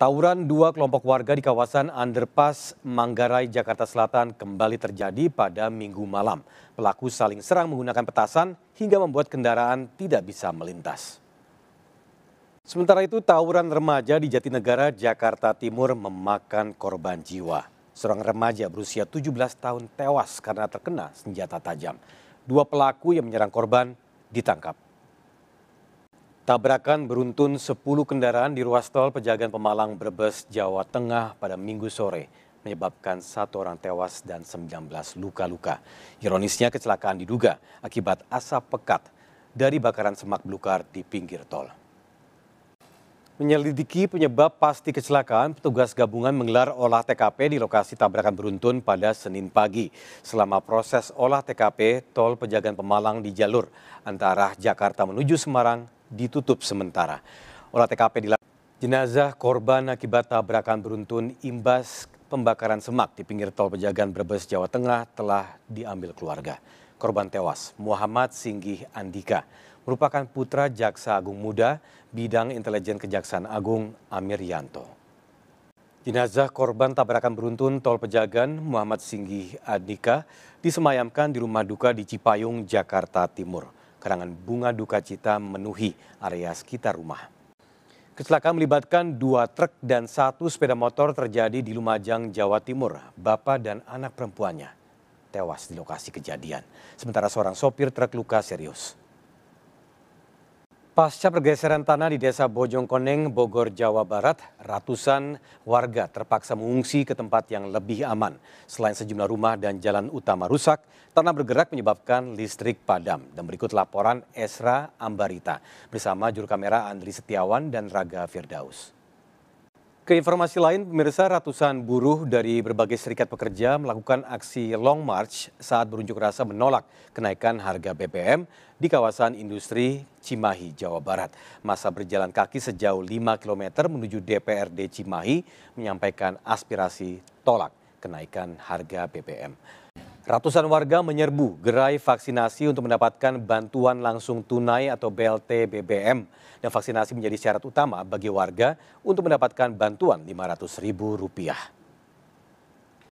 Tawuran dua kelompok warga di kawasan underpass Manggarai, Jakarta Selatan kembali terjadi pada minggu malam. Pelaku saling serang menggunakan petasan hingga membuat kendaraan tidak bisa melintas. Sementara itu tawuran remaja di Jatinegara, Jakarta Timur memakan korban jiwa. Seorang remaja berusia 17 tahun tewas karena terkena senjata tajam. Dua pelaku yang menyerang korban ditangkap. Tabrakan beruntun 10 kendaraan di ruas tol Pejagan Pemalang Brebes, Jawa Tengah pada minggu sore menyebabkan satu orang tewas dan 19 luka-luka. Ironisnya kecelakaan diduga akibat asap pekat dari bakaran semak belukar di pinggir tol. Menyelidiki penyebab pasti kecelakaan, petugas gabungan menggelar olah TKP di lokasi tabrakan beruntun pada Senin pagi. Selama proses olah TKP, tol Pejagan Pemalang di jalur antara Jakarta menuju Semarang ditutup sementara. Olah TKP di Jenazah korban akibat tabrakan beruntun imbas pembakaran semak di pinggir tol Pejagan Brebes, Jawa Tengah telah diambil keluarga. Korban tewas, Muhammad Singgih Andika merupakan putra Jaksa Agung Muda Bidang Intelijen Kejaksaan Agung Amir Yanto. Jenazah korban tabrakan beruntun Tol Pejagan Muhammad Singgih Adnika disemayamkan di rumah duka di Cipayung, Jakarta Timur. Kerangan bunga duka cita memenuhi area sekitar rumah. Kecelakaan melibatkan dua truk dan satu sepeda motor terjadi di Lumajang, Jawa Timur. Bapak dan anak perempuannya tewas di lokasi kejadian. Sementara seorang sopir truk luka serius. Pasca pergeseran tanah di Desa Bojong Koneng, Bogor, Jawa Barat, ratusan warga terpaksa mengungsi ke tempat yang lebih aman. Selain sejumlah rumah dan jalan utama rusak, tanah bergerak menyebabkan listrik padam. Dan berikut laporan Esra Ambarita bersama juru kamera Andri Setiawan dan Raga Firdaus. Ke informasi lain, pemirsa ratusan buruh dari berbagai serikat pekerja melakukan aksi long march saat berunjuk rasa menolak kenaikan harga BBM di kawasan industri Cimahi, Jawa Barat. Masa berjalan kaki sejauh 5 km menuju DPRD Cimahi menyampaikan aspirasi tolak kenaikan harga BBM. Ratusan warga menyerbu gerai vaksinasi untuk mendapatkan bantuan langsung tunai atau BLT BBM. Dan vaksinasi menjadi syarat utama bagi warga untuk mendapatkan bantuan Rp500.000.